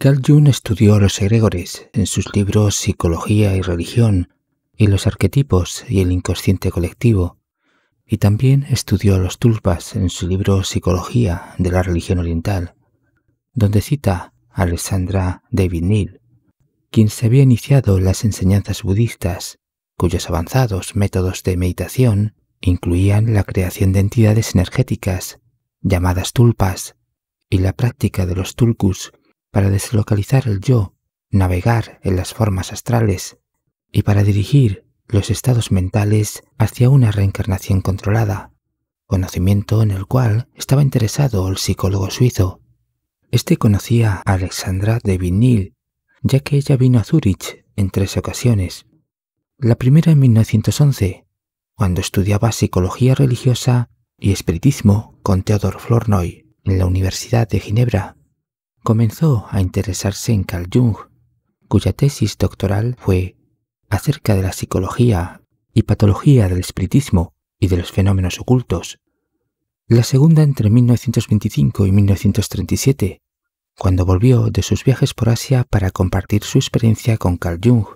Carl Jung estudió a los egregores en sus libros Psicología y Religión y los arquetipos y el inconsciente colectivo, y también estudió a los tulpas en su libro Psicología de la Religión Oriental, donde cita a Alessandra David Neal, quien se había iniciado en las enseñanzas budistas, cuyos avanzados métodos de meditación incluían la creación de entidades energéticas, llamadas tulpas, y la práctica de los tulkus para deslocalizar el yo, navegar en las formas astrales y para dirigir los estados mentales hacia una reencarnación controlada, conocimiento en el cual estaba interesado el psicólogo suizo. Este conocía a Alexandra de Vinil, ya que ella vino a Zurich en tres ocasiones. La primera en 1911, cuando estudiaba psicología religiosa y espiritismo con Theodor Flournoy en la Universidad de Ginebra, comenzó a interesarse en Carl Jung, cuya tesis doctoral fue acerca de la psicología y patología del espiritismo y de los fenómenos ocultos. La segunda entre 1925 y 1937, cuando volvió de sus viajes por Asia para compartir su experiencia con Carl Jung.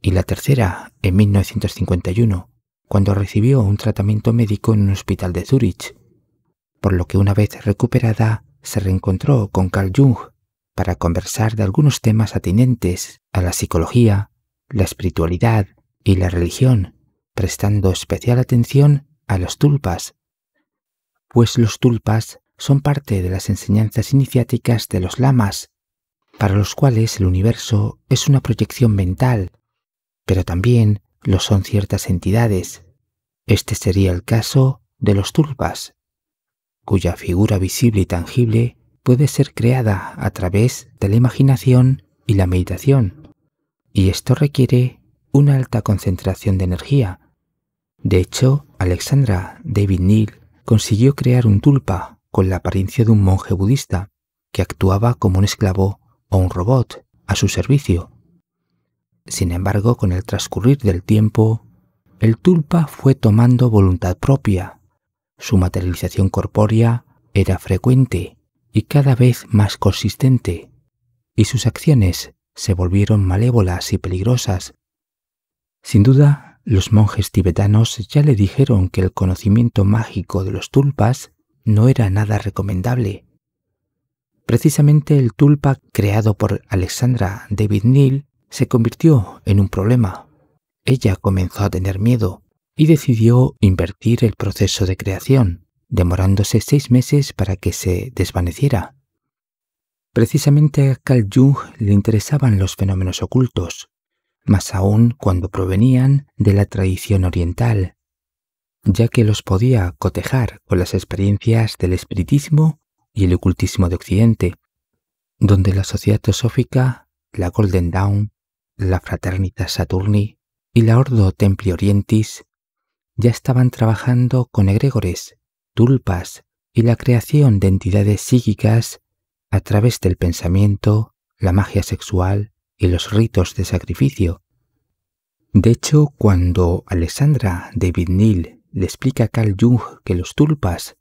Y la tercera en 1951, cuando recibió un tratamiento médico en un hospital de Zúrich, por lo que una vez recuperada se reencontró con Carl Jung para conversar de algunos temas atinentes a la psicología, la espiritualidad y la religión, prestando especial atención a los tulpas, pues los tulpas son parte de las enseñanzas iniciáticas de los lamas, para los cuales el universo es una proyección mental, pero también lo son ciertas entidades. Este sería el caso de los tulpas cuya figura visible y tangible puede ser creada a través de la imaginación y la meditación, y esto requiere una alta concentración de energía. De hecho, Alexandra David Neal consiguió crear un tulpa con la apariencia de un monje budista que actuaba como un esclavo o un robot a su servicio. Sin embargo, con el transcurrir del tiempo, el tulpa fue tomando voluntad propia su materialización corpórea era frecuente y cada vez más consistente, y sus acciones se volvieron malévolas y peligrosas. Sin duda, los monjes tibetanos ya le dijeron que el conocimiento mágico de los tulpas no era nada recomendable. Precisamente el tulpa creado por Alexandra David Neal se convirtió en un problema. Ella comenzó a tener miedo y decidió invertir el proceso de creación, demorándose seis meses para que se desvaneciera. Precisamente a Carl Jung le interesaban los fenómenos ocultos, más aún cuando provenían de la tradición oriental, ya que los podía cotejar con las experiencias del espiritismo y el ocultismo de Occidente, donde la sociedad teosófica, la Golden Dawn, la Fraternita Saturni y la Ordo Templi Orientis ya estaban trabajando con egregores, tulpas y la creación de entidades psíquicas a través del pensamiento, la magia sexual y los ritos de sacrificio. De hecho, cuando Alessandra David Neal le explica a Carl Jung que los tulpas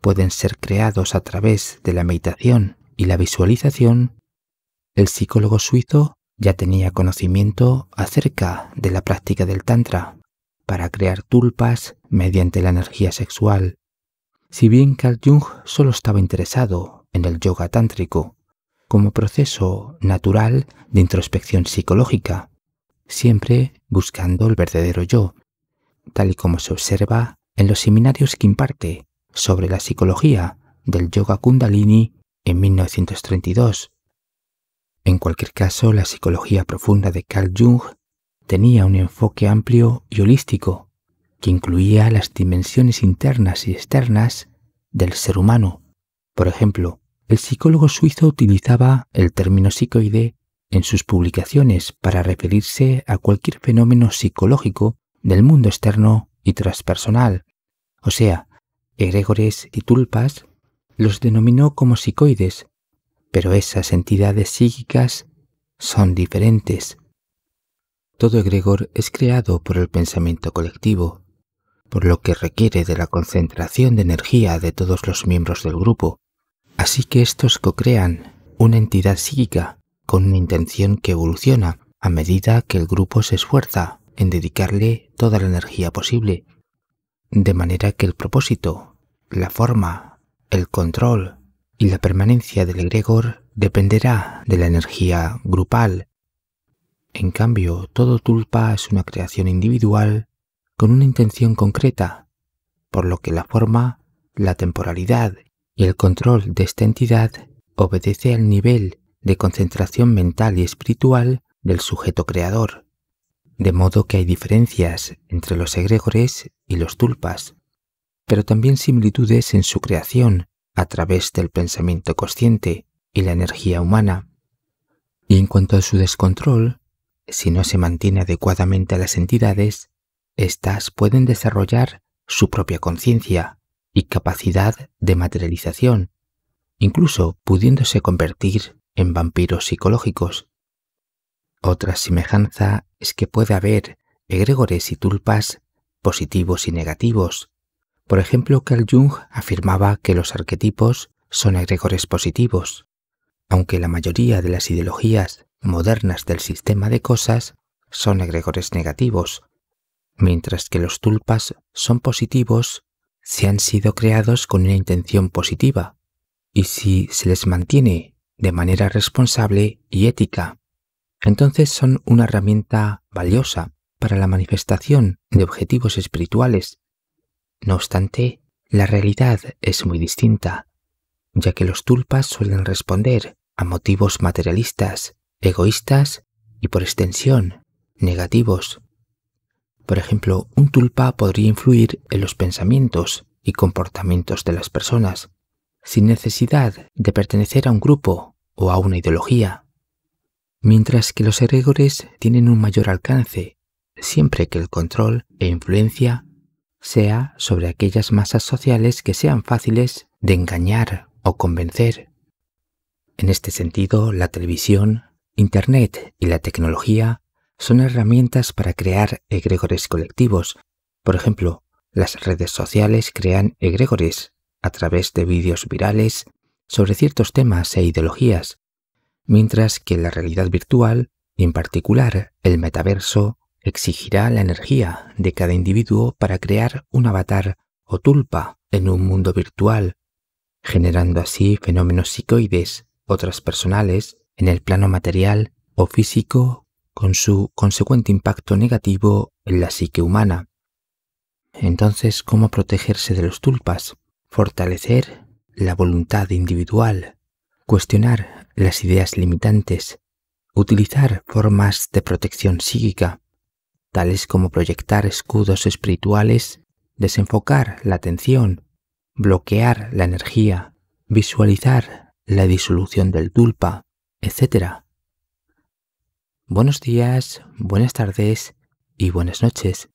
pueden ser creados a través de la meditación y la visualización, el psicólogo suizo ya tenía conocimiento acerca de la práctica del Tantra para crear tulpas mediante la energía sexual. Si bien Carl Jung solo estaba interesado en el yoga tántrico como proceso natural de introspección psicológica, siempre buscando el verdadero yo, tal y como se observa en los seminarios que imparte sobre la psicología del yoga kundalini en 1932. En cualquier caso, la psicología profunda de Carl Jung tenía un enfoque amplio y holístico que incluía las dimensiones internas y externas del ser humano. Por ejemplo, el psicólogo suizo utilizaba el término psicoide en sus publicaciones para referirse a cualquier fenómeno psicológico del mundo externo y transpersonal, o sea, egregores y tulpas, los denominó como psicoides, pero esas entidades psíquicas son diferentes todo egregor es creado por el pensamiento colectivo, por lo que requiere de la concentración de energía de todos los miembros del grupo, así que estos co-crean una entidad psíquica con una intención que evoluciona a medida que el grupo se esfuerza en dedicarle toda la energía posible, de manera que el propósito, la forma, el control y la permanencia del egregor dependerá de la energía grupal en cambio, todo tulpa es una creación individual con una intención concreta, por lo que la forma, la temporalidad y el control de esta entidad obedece al nivel de concentración mental y espiritual del sujeto creador, de modo que hay diferencias entre los egregores y los tulpas, pero también similitudes en su creación a través del pensamiento consciente y la energía humana. Y en cuanto a su descontrol, si no se mantiene adecuadamente a las entidades, éstas pueden desarrollar su propia conciencia y capacidad de materialización, incluso pudiéndose convertir en vampiros psicológicos. Otra semejanza es que puede haber egregores y tulpas positivos y negativos. Por ejemplo, Carl Jung afirmaba que los arquetipos son egregores positivos, aunque la mayoría de las ideologías modernas del sistema de cosas son egregores negativos, mientras que los tulpas son positivos si han sido creados con una intención positiva y si se les mantiene de manera responsable y ética. Entonces son una herramienta valiosa para la manifestación de objetivos espirituales. No obstante, la realidad es muy distinta, ya que los tulpas suelen responder a motivos materialistas, egoístas y por extensión, negativos. Por ejemplo, un tulpa podría influir en los pensamientos y comportamientos de las personas, sin necesidad de pertenecer a un grupo o a una ideología. Mientras que los egregores tienen un mayor alcance, siempre que el control e influencia sea sobre aquellas masas sociales que sean fáciles de engañar o convencer en este sentido, la televisión, Internet y la tecnología son herramientas para crear egregores colectivos. Por ejemplo, las redes sociales crean egregores a través de vídeos virales sobre ciertos temas e ideologías, mientras que la realidad virtual, en particular el metaverso, exigirá la energía de cada individuo para crear un avatar o tulpa en un mundo virtual, generando así fenómenos psicoides otras personales en el plano material o físico con su consecuente impacto negativo en la psique humana. Entonces, ¿cómo protegerse de los tulpas? Fortalecer la voluntad individual, cuestionar las ideas limitantes, utilizar formas de protección psíquica, tales como proyectar escudos espirituales, desenfocar la atención, bloquear la energía, visualizar la disolución del tulpa, etc. Buenos días, buenas tardes y buenas noches.